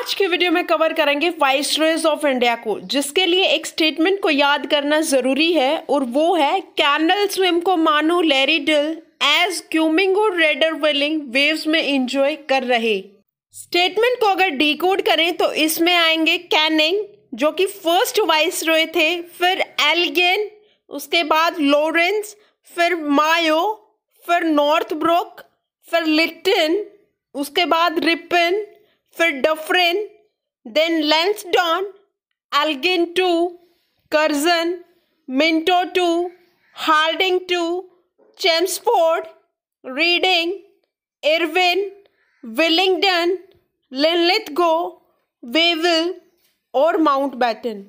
आज के वीडियो में कवर करेंगे वाइस रॉयज ऑफ इंडिया को जिसके लिए एक स्टेटमेंट को याद करना जरूरी है और वो है कैनल स्विम को मानो लेरी डिल एज क्यूमिंग और रेडर विलिंग वेव्स में एंजॉय कर रहे स्टेटमेंट को अगर डिकोड करें तो इसमें आएंगे कैनिंग जो कि फर्स्ट वाइस रॉय थे फिर एलगेन उसके बाद लॉरेंस फिर मायो फिर नॉर्थ ब्रोक फिर लिट्टन उसके बाद Ripon Fred Dufferin, then Lance Don, Algin 2, Curzon, Minto 2, Harding 2, Chemsford, Reading, Irwin, Willingdon, Linlithgow, Wavell, or Mountbatten.